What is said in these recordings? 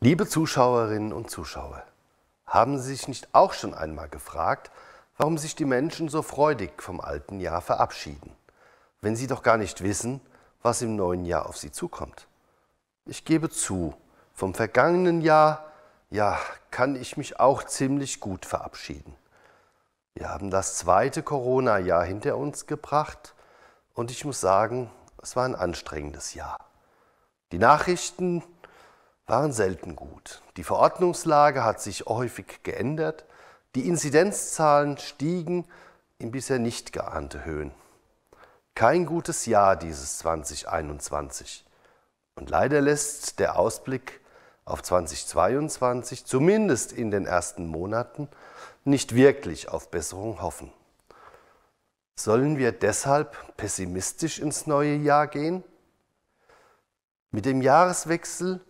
Liebe Zuschauerinnen und Zuschauer, haben Sie sich nicht auch schon einmal gefragt, warum sich die Menschen so freudig vom alten Jahr verabschieden, wenn sie doch gar nicht wissen, was im neuen Jahr auf sie zukommt? Ich gebe zu, vom vergangenen Jahr, ja, kann ich mich auch ziemlich gut verabschieden. Wir haben das zweite Corona-Jahr hinter uns gebracht und ich muss sagen, es war ein anstrengendes Jahr. Die Nachrichten waren selten gut. Die Verordnungslage hat sich häufig geändert. Die Inzidenzzahlen stiegen in bisher nicht geahnte Höhen. Kein gutes Jahr dieses 2021. Und leider lässt der Ausblick auf 2022, zumindest in den ersten Monaten, nicht wirklich auf Besserung hoffen. Sollen wir deshalb pessimistisch ins neue Jahr gehen? Mit dem Jahreswechsel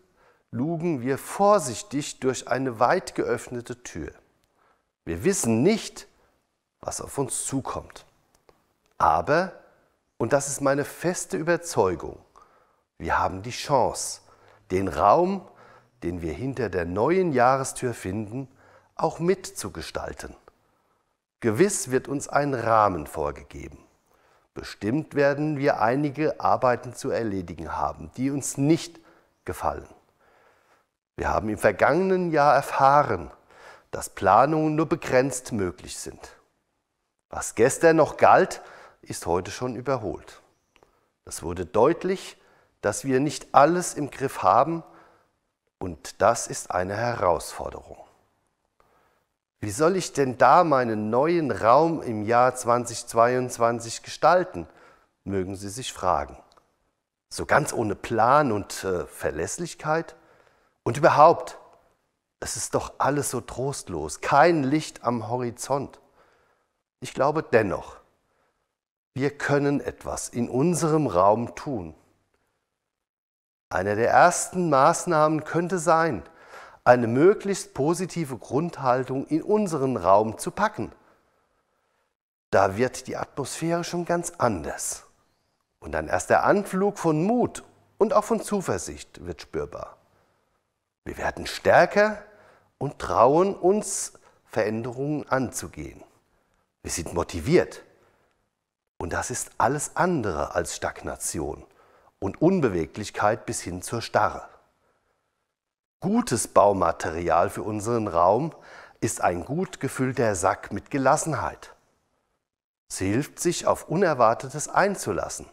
lugen wir vorsichtig durch eine weit geöffnete Tür. Wir wissen nicht, was auf uns zukommt. Aber, und das ist meine feste Überzeugung, wir haben die Chance, den Raum, den wir hinter der neuen Jahrestür finden, auch mitzugestalten. Gewiss wird uns ein Rahmen vorgegeben. Bestimmt werden wir einige Arbeiten zu erledigen haben, die uns nicht gefallen. Wir haben im vergangenen Jahr erfahren, dass Planungen nur begrenzt möglich sind. Was gestern noch galt, ist heute schon überholt. Es wurde deutlich, dass wir nicht alles im Griff haben und das ist eine Herausforderung. Wie soll ich denn da meinen neuen Raum im Jahr 2022 gestalten, mögen Sie sich fragen. So ganz ohne Plan und äh, Verlässlichkeit? Und überhaupt, es ist doch alles so trostlos, kein Licht am Horizont. Ich glaube dennoch, wir können etwas in unserem Raum tun. Eine der ersten Maßnahmen könnte sein, eine möglichst positive Grundhaltung in unseren Raum zu packen. Da wird die Atmosphäre schon ganz anders. Und dann erst der Anflug von Mut und auch von Zuversicht wird spürbar. Wir werden stärker und trauen uns, Veränderungen anzugehen. Wir sind motiviert. Und das ist alles andere als Stagnation und Unbeweglichkeit bis hin zur Starre. Gutes Baumaterial für unseren Raum ist ein gut gefüllter Sack mit Gelassenheit. Sie hilft sich auf Unerwartetes einzulassen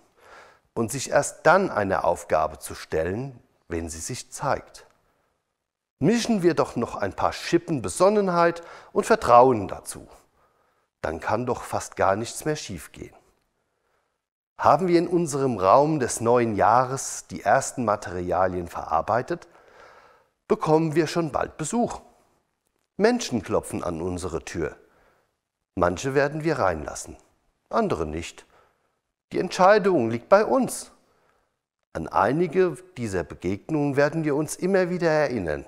und sich erst dann einer Aufgabe zu stellen, wenn sie sich zeigt. Mischen wir doch noch ein paar Schippen Besonnenheit und Vertrauen dazu. Dann kann doch fast gar nichts mehr schiefgehen. Haben wir in unserem Raum des neuen Jahres die ersten Materialien verarbeitet, bekommen wir schon bald Besuch. Menschen klopfen an unsere Tür. Manche werden wir reinlassen, andere nicht. Die Entscheidung liegt bei uns. An einige dieser Begegnungen werden wir uns immer wieder erinnern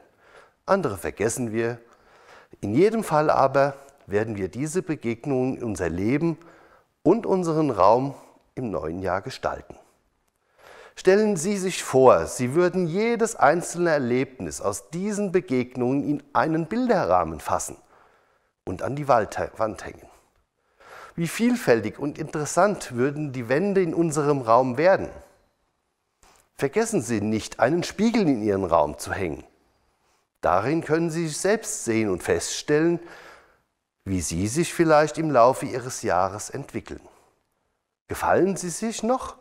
andere vergessen wir. In jedem Fall aber werden wir diese Begegnungen in unser Leben und unseren Raum im neuen Jahr gestalten. Stellen Sie sich vor, Sie würden jedes einzelne Erlebnis aus diesen Begegnungen in einen Bilderrahmen fassen und an die Wand hängen. Wie vielfältig und interessant würden die Wände in unserem Raum werden? Vergessen Sie nicht, einen Spiegel in Ihren Raum zu hängen Darin können Sie sich selbst sehen und feststellen, wie Sie sich vielleicht im Laufe Ihres Jahres entwickeln. Gefallen Sie sich noch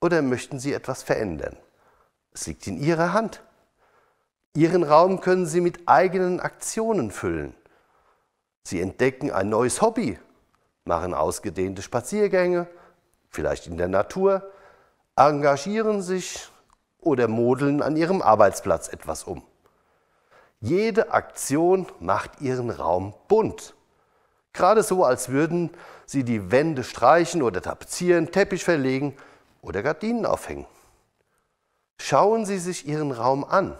oder möchten Sie etwas verändern? Es liegt in Ihrer Hand. Ihren Raum können Sie mit eigenen Aktionen füllen. Sie entdecken ein neues Hobby, machen ausgedehnte Spaziergänge, vielleicht in der Natur, engagieren sich oder modeln an Ihrem Arbeitsplatz etwas um. Jede Aktion macht ihren Raum bunt. Gerade so, als würden sie die Wände streichen oder tapezieren, Teppich verlegen oder Gardinen aufhängen. Schauen Sie sich Ihren Raum an.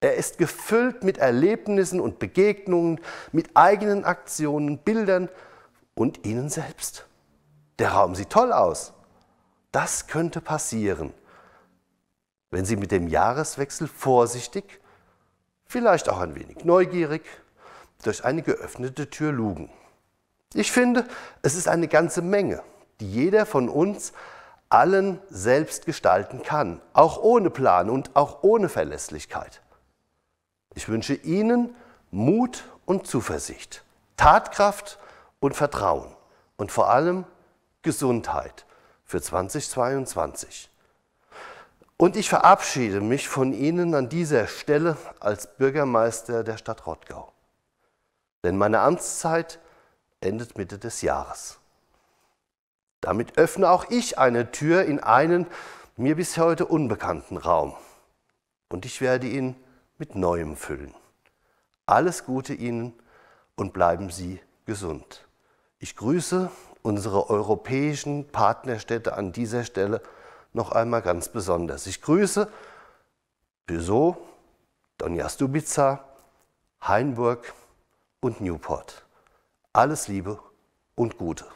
Er ist gefüllt mit Erlebnissen und Begegnungen, mit eigenen Aktionen, Bildern und Ihnen selbst. Der Raum sieht toll aus. Das könnte passieren, wenn Sie mit dem Jahreswechsel vorsichtig vielleicht auch ein wenig neugierig, durch eine geöffnete Tür lugen. Ich finde, es ist eine ganze Menge, die jeder von uns allen selbst gestalten kann, auch ohne Plan und auch ohne Verlässlichkeit. Ich wünsche Ihnen Mut und Zuversicht, Tatkraft und Vertrauen und vor allem Gesundheit für 2022. Und ich verabschiede mich von Ihnen an dieser Stelle als Bürgermeister der Stadt Rottgau. Denn meine Amtszeit endet Mitte des Jahres. Damit öffne auch ich eine Tür in einen mir bis heute unbekannten Raum. Und ich werde ihn mit Neuem füllen. Alles Gute Ihnen und bleiben Sie gesund. Ich grüße unsere europäischen Partnerstädte an dieser Stelle noch einmal ganz besonders. Ich grüße Büsow, Donja Stubica, Heinburg und Newport. Alles Liebe und Gute.